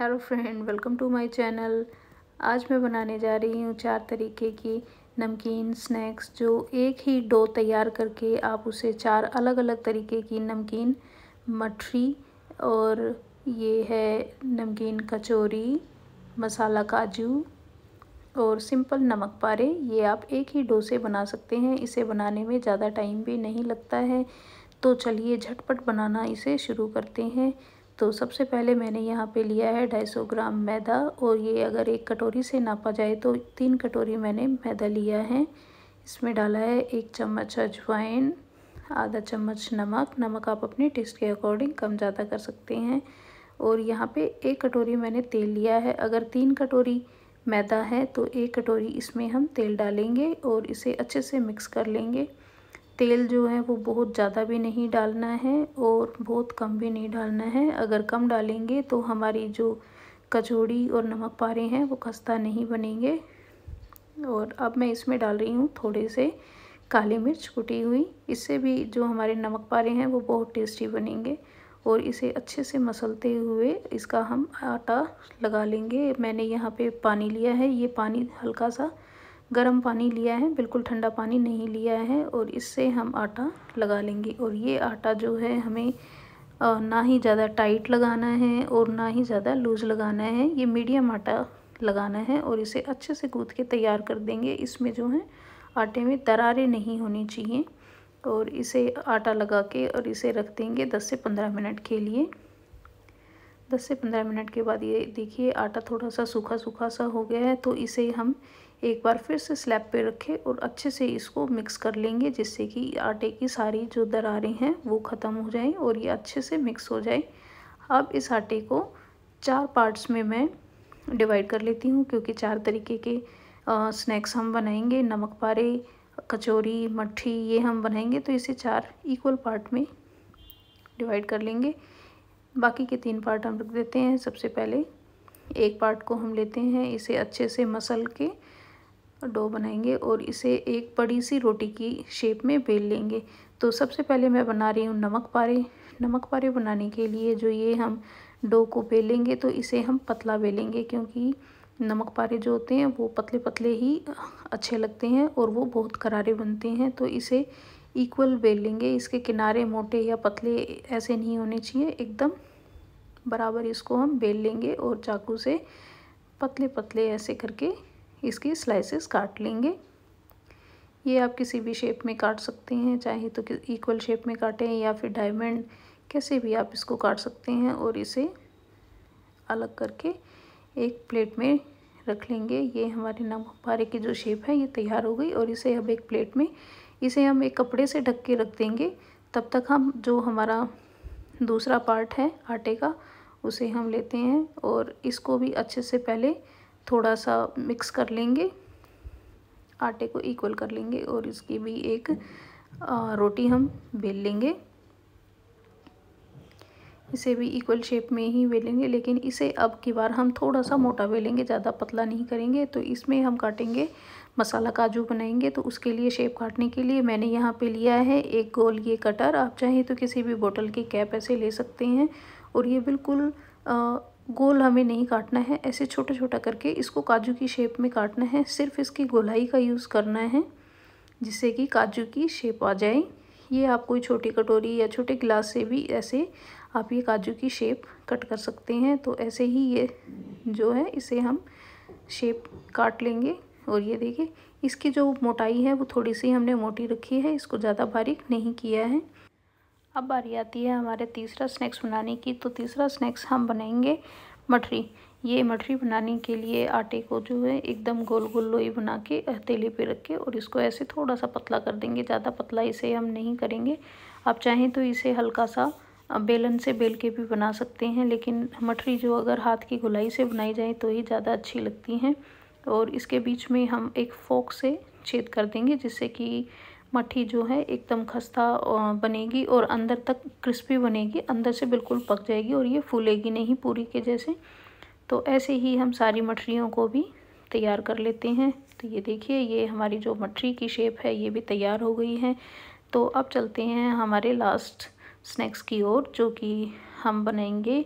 hello friend welcome to my channel आज मैं बनाने जा रही हूँ चार तरीके की नमकीन स्नैक्स जो एक ही डो तैयार करके आप उसे चार अलग अलग तरीके की नमकीन मठरी और ये है नमकीन कचौरी मसाला काजू और सिंपल नमक पारे ये आप एक ही डो से बना सकते हैं इसे बनाने में ज़्यादा टाइम भी नहीं लगता है तो चलिए झटपट बनाना इसे शुरू करते हैं तो सबसे पहले मैंने यहाँ पे लिया है 250 ग्राम मैदा और ये अगर एक कटोरी से नापा जाए तो तीन कटोरी मैंने मैदा लिया है इसमें डाला है एक चम्मच अजवाइन आधा चम्मच नमक नमक आप अपने टेस्ट के अकॉर्डिंग कम ज़्यादा कर सकते हैं और यहाँ पे एक कटोरी मैंने तेल लिया है अगर तीन कटोरी मैदा है तो एक कटोरी इसमें हम तेल डालेंगे और इसे अच्छे से मिक्स कर लेंगे तेल जो है वो बहुत ज़्यादा भी नहीं डालना है और बहुत कम भी नहीं डालना है अगर कम डालेंगे तो हमारी जो कचौड़ी और नमक पारे हैं वो खस्ता नहीं बनेंगे और अब मैं इसमें डाल रही हूँ थोड़े से काली मिर्च कुटी हुई इससे भी जो हमारे नमक पारे हैं वो बहुत टेस्टी बनेंगे और इसे अच्छे से मसलते हुए इसका हम आटा लगा लेंगे मैंने यहाँ पे पानी लिया है ये पानी हल्का सा गर्म पानी लिया है बिल्कुल ठंडा पानी नहीं लिया है और इससे हम आटा लगा लेंगे और ये आटा जो है हमें ना ही ज़्यादा टाइट लगाना है और ना ही ज़्यादा लूज़ लगाना है ये मीडियम आटा लगाना है और इसे अच्छे से गूँथ के तैयार कर देंगे इसमें जो है आटे में दरारें नहीं होनी चाहिए और इसे आटा लगा के और इसे रख देंगे दस से पंद्रह मिनट के लिए दस से पंद्रह मिनट के बाद ये देखिए आटा थोड़ा सा सूखा सूखा सा हो गया है तो इसे हम एक बार फिर से स्लैब पे रखें और अच्छे से इसको मिक्स कर लेंगे जिससे कि आटे की सारी जो दरारें हैं वो ख़त्म हो जाएं और ये अच्छे से मिक्स हो जाए अब इस आटे को चार पार्ट्स में मैं डिवाइड कर लेती हूँ क्योंकि चार तरीके के स्नैक्स हम बनाएंगे नमक पारे कचौरी मट्ठी ये हम बनाएंगे तो इसे चार इक्वल पार्ट में डिवाइड कर लेंगे बाकी के तीन पार्ट हम रख देते हैं सबसे पहले एक पार्ट को हम लेते हैं इसे अच्छे से मसल के डो बनाएंगे और इसे एक बड़ी सी रोटी की शेप में बेल लेंगे तो सबसे पहले मैं बना रही हूँ नमक पारे नमक पारे बनाने के लिए जो ये हम डो को बेलेंगे तो इसे हम पतला बेलेंगे क्योंकि नमक पारे जो होते हैं वो पतले पतले ही अच्छे लगते हैं और वो बहुत करारे बनते हैं तो इसे इक्वल बेल लेंगे इसके किनारे मोटे या पतले ऐसे नहीं होने चाहिए एकदम बराबर इसको हम बेल लेंगे और चाकू से पतले पतले ऐसे करके इसकी स्लाइसेस काट लेंगे ये आप किसी भी शेप में काट सकते हैं चाहे तो इक्वल शेप में काटें या फिर डायमंड कैसे भी आप इसको काट सकते हैं और इसे अलग करके एक प्लेट में रख लेंगे ये हमारे नाम पारे की जो शेप है ये तैयार हो गई और इसे हम एक प्लेट में इसे हम एक कपड़े से ढक के रख देंगे तब तक हम जो हमारा दूसरा पार्ट है आटे का उसे हम लेते हैं और इसको भी अच्छे से पहले थोड़ा सा मिक्स कर लेंगे आटे को इक्वल कर लेंगे और इसकी भी एक रोटी हम बेल लेंगे इसे भी इक्वल शेप में ही बेलेंगे लेकिन इसे अब की बार हम थोड़ा सा मोटा बेलेंगे ज़्यादा पतला नहीं करेंगे तो इसमें हम काटेंगे मसाला काजू बनाएंगे तो उसके लिए शेप काटने के लिए मैंने यहाँ पे लिया है एक गोल ये कटर आप चाहें तो किसी भी बोतल की कैप ऐसे ले सकते हैं और ये बिल्कुल आ, गोल हमें नहीं काटना है ऐसे छोटा छोटा करके इसको काजू की शेप में काटना है सिर्फ इसकी गोलाई का यूज़ करना है जिससे कि काजू की शेप आ जाए ये आप कोई छोटी कटोरी या छोटे गिलास से भी ऐसे आप ये काजू की शेप कट कर सकते हैं तो ऐसे ही ये जो है इसे हम शेप काट लेंगे और ये देखिए इसकी जो मोटाई है वो थोड़ी सी हमने मोटी रखी है इसको ज़्यादा बारीक नहीं किया है अब बारी आती है हमारे तीसरा स्नैक्स बनाने की तो तीसरा स्नैक्स हम बनाएंगे मठरी ये मठरी बनाने के लिए आटे को जो है एकदम गोल गोल लोई बना के हथेली पे रख के और इसको ऐसे थोड़ा सा पतला कर देंगे ज़्यादा पतला इसे हम नहीं करेंगे आप चाहें तो इसे हल्का सा बेलन से बेल के भी बना सकते हैं लेकिन मठरी जो अगर हाथ की गुलाई से बनाई जाए तो ही ज़्यादा अच्छी लगती हैं और इसके बीच में हम एक फोक से छेद कर देंगे जिससे कि मट्ठी जो है एकदम खस्ता बनेगी और अंदर तक क्रिस्पी बनेगी अंदर से बिल्कुल पक जाएगी और ये फूलेगी नहीं पूरी के जैसे तो ऐसे ही हम सारी मठरियों को भी तैयार कर लेते हैं तो ये देखिए ये हमारी जो मठरी की शेप है ये भी तैयार हो गई है तो अब चलते हैं हमारे लास्ट स्नैक्स की ओर जो कि हम बनाएंगे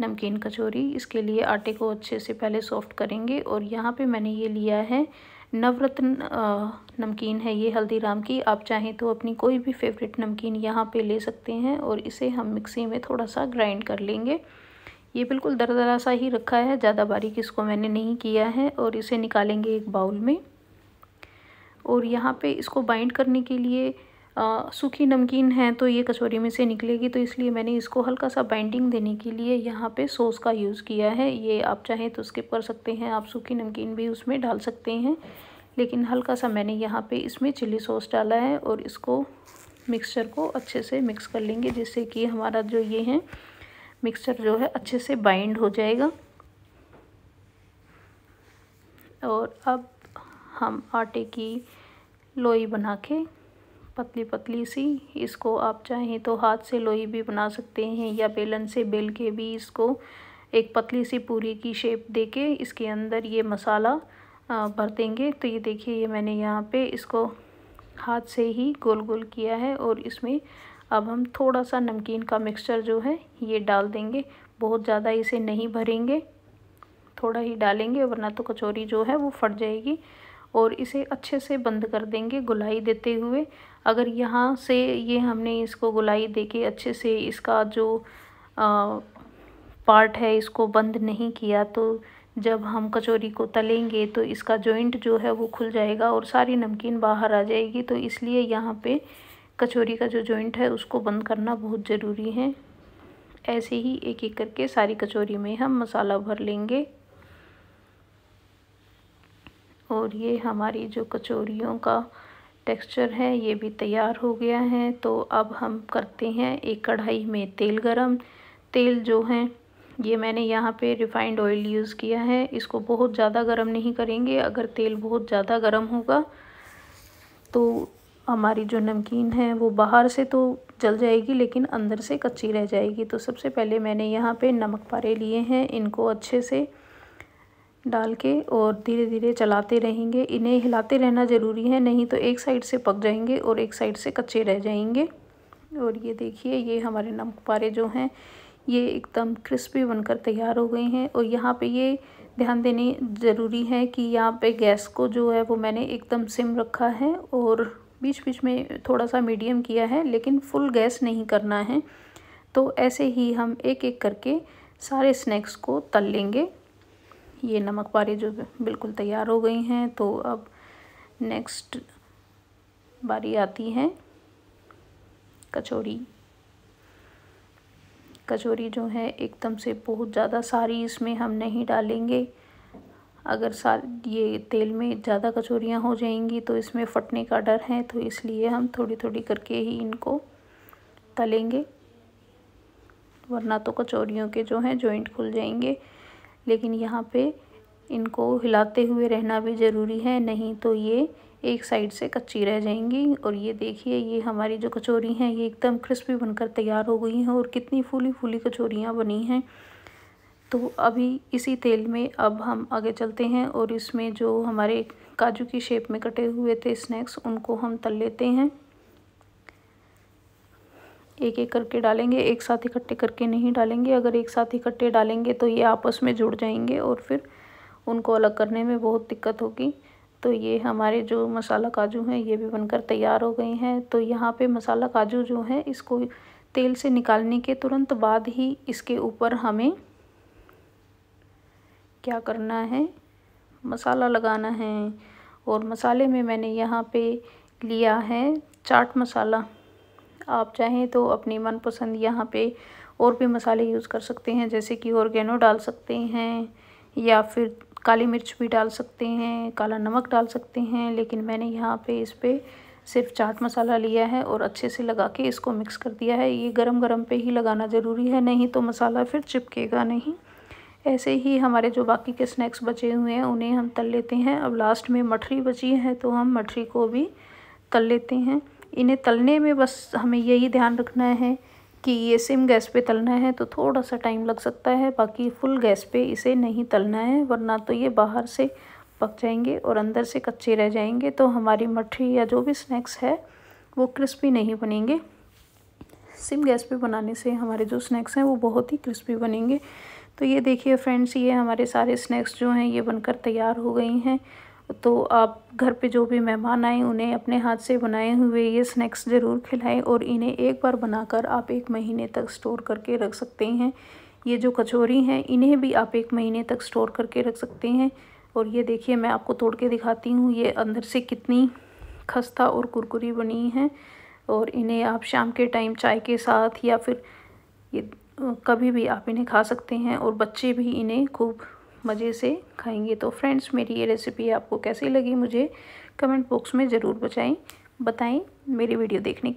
नमकीन कचौरी इसके लिए आटे को अच्छे से पहले सॉफ्ट करेंगे और यहाँ पे मैंने ये लिया है नवरत्न नमकीन है ये हल्दीराम की आप चाहें तो अपनी कोई भी फेवरेट नमकीन यहाँ पे ले सकते हैं और इसे हम मिक्सी में थोड़ा सा ग्राइंड कर लेंगे ये बिल्कुल दरदरा सा ही रखा है ज़्यादा बारीक इसको मैंने नहीं किया है और इसे निकालेंगे एक बाउल में और यहाँ पे इसको बाइंड करने के लिए सूखी नमकीन है तो ये कचौरी में से निकलेगी तो इसलिए मैंने इसको हल्का सा बाइंडिंग देने के लिए यहाँ पे सॉस का यूज़ किया है ये आप चाहें तो स्किप कर सकते हैं आप सूखी नमकीन भी उसमें डाल सकते हैं लेकिन हल्का सा मैंने यहाँ पे इसमें चिल्ली सॉस डाला है और इसको मिक्सचर को अच्छे से मिक्स कर लेंगे जिससे कि हमारा जो ये है मिक्सचर जो है अच्छे से बाइंड हो जाएगा और अब हम आटे की लोई बना के पतली पतली सी इसको आप चाहें तो हाथ से लोई भी बना सकते हैं या बेलन से बेल के भी इसको एक पतली सी पूरी की शेप दे के इसके अंदर ये मसाला भर देंगे तो ये देखिए ये मैंने यहाँ पे इसको हाथ से ही गोल गोल किया है और इसमें अब हम थोड़ा सा नमकीन का मिक्सचर जो है ये डाल देंगे बहुत ज़्यादा इसे नहीं भरेंगे थोड़ा ही डालेंगे वरना तो कचौरी जो है वो फट जाएगी और इसे अच्छे से बंद कर देंगे गुलाई देते हुए अगर यहाँ से ये हमने इसको गुलाई दे के अच्छे से इसका जो आ, पार्ट है इसको बंद नहीं किया तो जब हम कचौरी को तलेंगे तो इसका जॉइंट जो है वो खुल जाएगा और सारी नमकीन बाहर आ जाएगी तो इसलिए यहाँ पे कचौरी का जो जॉइंट है उसको बंद करना बहुत ज़रूरी है ऐसे ही एक एक करके सारी कचौरी में हम मसाला भर लेंगे और ये हमारी जो कचौरियों का टेक्सचर है ये भी तैयार हो गया है तो अब हम करते हैं एक कढ़ाई में तेल गरम तेल जो है ये मैंने यहाँ पे रिफ़ाइंड ऑयल यूज़ किया है इसको बहुत ज़्यादा गर्म नहीं करेंगे अगर तेल बहुत ज़्यादा गर्म होगा तो हमारी जो नमकीन है वो बाहर से तो जल जाएगी लेकिन अंदर से कच्ची रह जाएगी तो सबसे पहले मैंने यहाँ पे नमक पारे लिए हैं इनको अच्छे से डाल के और धीरे धीरे चलाते रहेंगे इन्हें हिलाते रहना ज़रूरी है नहीं तो एक साइड से पक जाएंगे और एक साइड से कच्चे रह जाएंगे और ये देखिए ये हमारे नमक पारे जो हैं ये एकदम क्रिस्पी बनकर तैयार हो गए हैं और यहाँ पे ये ध्यान देने ज़रूरी है कि यहाँ पे गैस को जो है वो मैंने एकदम सिम रखा है और बीच बीच में थोड़ा सा मीडियम किया है लेकिन फुल गैस नहीं करना है तो ऐसे ही हम एक एक करके सारे स्नैक्स को तल लेंगे ये नमक पारी जो बिल्कुल तैयार हो गई हैं तो अब नेक्स्ट बारी आती है कचौरी कचौरी जो है एकदम से बहुत ज़्यादा सारी इसमें हम नहीं डालेंगे अगर सार ये तेल में ज़्यादा कचौरियाँ हो जाएंगी तो इसमें फटने का डर है तो इसलिए हम थोड़ी थोड़ी करके ही इनको तलेंगे वरना तो कचौरियों के जो हैं जॉइंट खुल जाएंगे लेकिन यहाँ पे इनको हिलाते हुए रहना भी ज़रूरी है नहीं तो ये एक साइड से कच्ची रह जाएंगी और ये देखिए ये हमारी जो कचौरी हैं ये एकदम क्रिस्पी बनकर तैयार हो गई हैं और कितनी फूली फूली कचौरियाँ बनी हैं तो अभी इसी तेल में अब हम आगे चलते हैं और इसमें जो हमारे काजू की शेप में कटे हुए थे स्नैक्स उनको हम तल लेते हैं एक एक करके डालेंगे एक साथ इकट्ठे करके नहीं डालेंगे अगर एक साथ इकट्ठे डालेंगे तो ये आपस में जुड़ जाएंगे और फिर उनको अलग करने में बहुत दिक्कत होगी तो ये हमारे जो मसाला काजू हैं ये भी बनकर तैयार हो गए हैं तो यहाँ पे मसाला काजू जो है इसको तेल से निकालने के तुरंत बाद ही इसके ऊपर हमें क्या करना है मसाला लगाना है और मसाले में मैंने यहाँ पे लिया है चाट मसाला आप चाहें तो अपनी मनपसंद यहाँ पे और भी मसाले यूज़ कर सकते हैं जैसे कि ऑर्गेनो डाल सकते हैं या फिर काली मिर्च भी डाल सकते हैं काला नमक डाल सकते हैं लेकिन मैंने यहाँ पे इस पर सिर्फ चाट मसाला लिया है और अच्छे से लगा के इसको मिक्स कर दिया है ये गरम गरम पे ही लगाना ज़रूरी है नहीं तो मसाला फिर चिपकेगा नहीं ऐसे ही हमारे जो बाकी के स्नैक्स बचे हुए हैं उन्हें हम तल लेते हैं अब लास्ट में मठरी बची है तो हम मठरी को भी तल लेते हैं इन्हें तलने में बस हमें यही ध्यान रखना है कि ये सिम गैस पे तलना है तो थोड़ा सा टाइम लग सकता है बाकी फुल गैस पे इसे नहीं तलना है वरना तो ये बाहर से पक जाएंगे और अंदर से कच्चे रह जाएंगे तो हमारी मठरी या जो भी स्नैक्स है वो क्रिस्पी नहीं बनेंगे सिम गैस पे बनाने से हमारे जो स्नैक्स हैं वो बहुत ही क्रिस्पी बनेंगे तो ये देखिए फ्रेंड्स ये हमारे सारे स्नैक्स जो हैं ये बनकर तैयार हो गई हैं तो आप घर पे जो भी मेहमान आए उन्हें अपने हाथ से बनाए हुए ये स्नैक्स ज़रूर खिलाएं और इन्हें एक बार बनाकर आप एक महीने तक स्टोर करके रख सकते हैं ये जो कचौरी हैं इन्हें भी आप एक महीने तक स्टोर करके रख सकते हैं और ये देखिए मैं आपको तोड़ के दिखाती हूँ ये अंदर से कितनी खस्ता और कुरकुरी बनी है और इन्हें आप शाम के टाइम चाय के साथ या फिर ये कभी भी आप इन्हें खा सकते हैं और बच्चे भी इन्हें खूब मज़े से खाएंगे तो फ्रेंड्स मेरी ये रेसिपी आपको कैसी लगी मुझे कमेंट बॉक्स में ज़रूर बचाएं बताएं मेरी वीडियो देखने